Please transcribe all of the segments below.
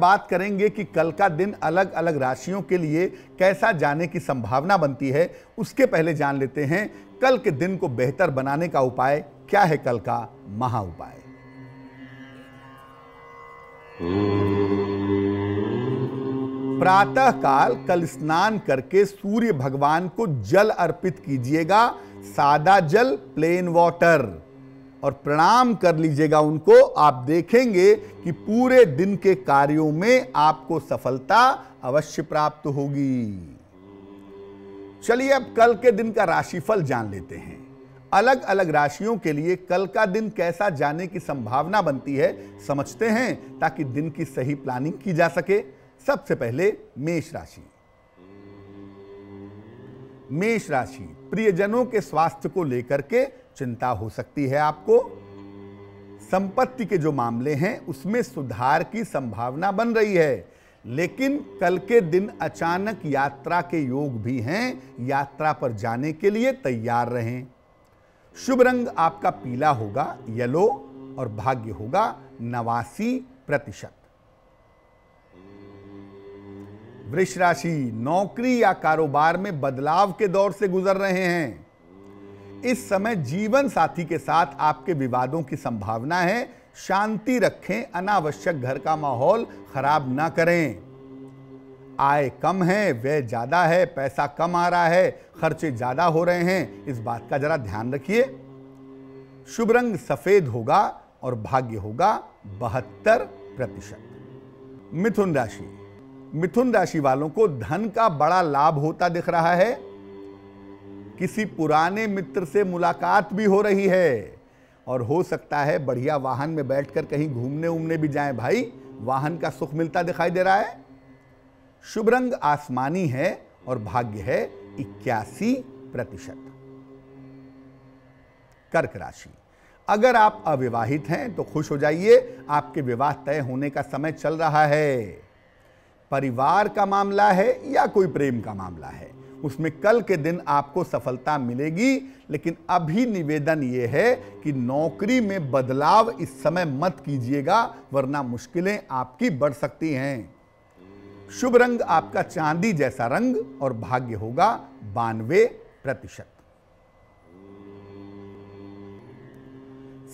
बात करेंगे कि कल का दिन अलग अलग राशियों के लिए कैसा जाने की संभावना बनती है उसके पहले जान लेते हैं कल के दिन को बेहतर बनाने का उपाय क्या है कल का महा उपाय प्रातः काल कल स्नान करके सूर्य भगवान को जल अर्पित कीजिएगा सादा जल प्लेन वाटर और प्रणाम कर लीजिएगा उनको आप देखेंगे कि पूरे दिन के कार्यों में आपको सफलता अवश्य प्राप्त होगी चलिए अब कल के दिन का राशिफल जान लेते हैं अलग अलग राशियों के लिए कल का दिन कैसा जाने की संभावना बनती है समझते हैं ताकि दिन की सही प्लानिंग की जा सके सबसे पहले मेष राशि मेष राशि प्रियजनों के स्वास्थ्य को लेकर के चिंता हो सकती है आपको संपत्ति के जो मामले हैं उसमें सुधार की संभावना बन रही है लेकिन कल के दिन अचानक यात्रा के योग भी हैं यात्रा पर जाने के लिए तैयार रहें शुभ रंग आपका पीला होगा येलो और भाग्य होगा नवासी प्रतिशत वृष राशि नौकरी या कारोबार में बदलाव के दौर से गुजर रहे हैं इस समय जीवन साथी के साथ आपके विवादों की संभावना है शांति रखें अनावश्यक घर का माहौल खराब ना करें आय कम है व्यय ज़्यादा है पैसा कम आ रहा है खर्चे ज़्यादा हो रहे हैं इस बात का ज़रा ध्यान रखिए शुभ रंग सफ़ेद होगा और भाग्य होगा बहत्तर प्रतिशत मिथुन राशि मिथुन राशि वालों को धन का बड़ा लाभ होता दिख रहा है किसी पुराने मित्र से मुलाकात भी हो रही है और हो सकता है बढ़िया वाहन में बैठकर कहीं घूमने उमने भी जाएं भाई वाहन का सुख मिलता दिखाई दे रहा है शुभ रंग आसमानी है और भाग्य है इक्यासी प्रतिशत कर्क राशि अगर आप अविवाहित हैं तो खुश हो जाइए आपके विवाह तय होने का समय चल रहा है परिवार का मामला है या कोई प्रेम का मामला है उसमें कल के दिन आपको सफलता मिलेगी लेकिन अभी निवेदन ये है कि नौकरी में बदलाव इस समय मत कीजिएगा वरना मुश्किलें आपकी बढ़ सकती हैं शुभ रंग आपका चांदी जैसा रंग और भाग्य होगा बानवे प्रतिशत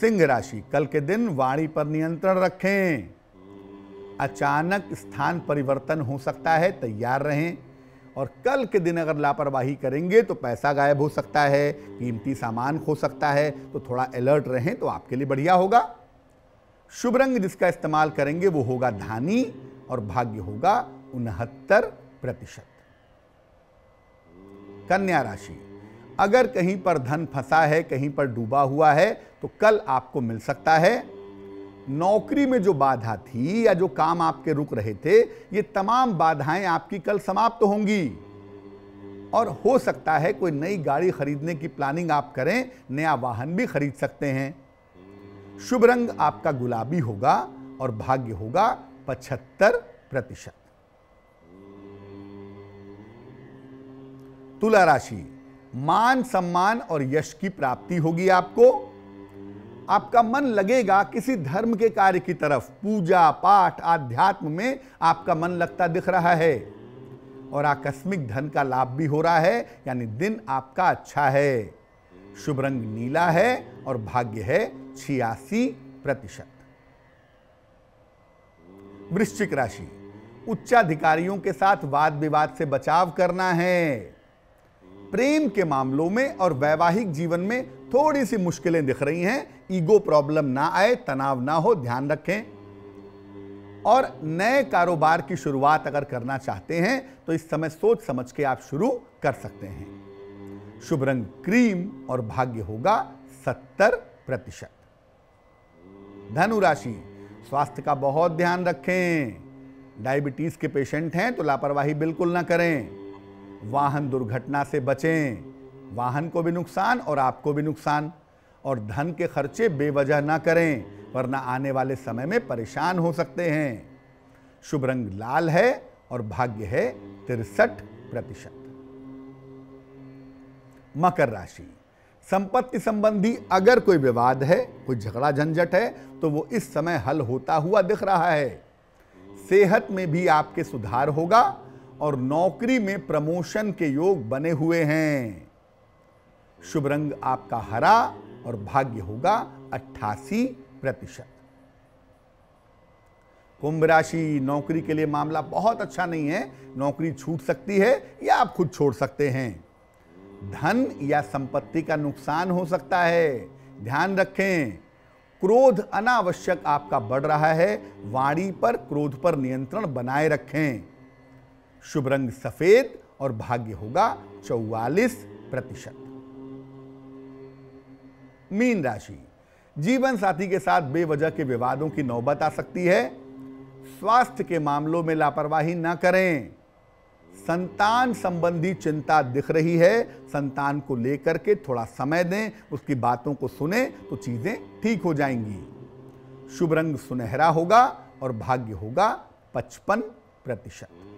सिंह राशि कल के दिन वाणी पर नियंत्रण रखें अचानक स्थान परिवर्तन हो सकता है तैयार रहें और कल के दिन अगर लापरवाही करेंगे तो पैसा गायब हो सकता है कीमती सामान खो सकता है तो थोड़ा अलर्ट रहें तो आपके लिए बढ़िया होगा शुभ रंग जिसका इस्तेमाल करेंगे वो होगा धानी और भाग्य होगा उनहत्तर प्रतिशत कन्या राशि अगर कहीं पर धन फंसा है कहीं पर डूबा हुआ है तो कल आपको मिल सकता है नौकरी में जो बाधा थी या जो काम आपके रुक रहे थे ये तमाम बाधाएं आपकी कल समाप्त तो होंगी और हो सकता है कोई नई गाड़ी खरीदने की प्लानिंग आप करें नया वाहन भी खरीद सकते हैं शुभ रंग आपका गुलाबी होगा और भाग्य होगा पचहत्तर प्रतिशत तुला राशि मान सम्मान और यश की प्राप्ति होगी आपको आपका मन लगेगा किसी धर्म के कार्य की तरफ पूजा पाठ आध्यात्म में आपका मन लगता दिख रहा है और आकस्मिक धन का लाभ भी हो रहा है यानी दिन आपका अच्छा है शुभ रंग नीला है और भाग्य है छियासी प्रतिशत वृश्चिक राशि उच्चाधिकारियों के साथ वाद विवाद से बचाव करना है प्रेम के मामलों में और वैवाहिक जीवन में थोड़ी सी मुश्किलें दिख रही हैं ईगो प्रॉब्लम ना आए तनाव ना हो ध्यान रखें और नए कारोबार की शुरुआत अगर करना चाहते हैं तो इस समय सोच समझ के आप शुरू कर सकते हैं शुभ रंग क्रीम और भाग्य होगा सत्तर प्रतिशत धनुराशि स्वास्थ्य का बहुत ध्यान रखें डायबिटीज के पेशेंट हैं तो लापरवाही बिल्कुल ना करें वाहन दुर्घटना से बचें वाहन को भी नुकसान और आपको भी नुकसान और धन के खर्चे बेवजह ना करें वरना आने वाले समय में परेशान हो सकते हैं शुभ रंग लाल है और भाग्य है तिरसठ प्रतिशत मकर राशि संपत्ति संबंधी अगर कोई विवाद है कोई झगड़ा झंझट है तो वो इस समय हल होता हुआ दिख रहा है सेहत में भी आपके सुधार होगा और नौकरी में प्रमोशन के योग बने हुए हैं शुभ रंग आपका हरा और भाग्य होगा अट्ठासी प्रतिशत कुंभ राशि नौकरी के लिए मामला बहुत अच्छा नहीं है नौकरी छूट सकती है या आप खुद छोड़ सकते हैं धन या संपत्ति का नुकसान हो सकता है ध्यान रखें क्रोध अनावश्यक आपका बढ़ रहा है वाणी पर क्रोध पर नियंत्रण बनाए रखें शुभ रंग सफेद और भाग्य होगा चौवालीस प्रतिशत मीन राशि जीवन साथी के साथ बेवजह के विवादों की नौबत आ सकती है स्वास्थ्य के मामलों में लापरवाही ना करें संतान संबंधी चिंता दिख रही है संतान को लेकर के थोड़ा समय दें उसकी बातों को सुने तो चीजें ठीक हो जाएंगी शुभ रंग सुनहरा होगा और भाग्य होगा पचपन प्रतिशत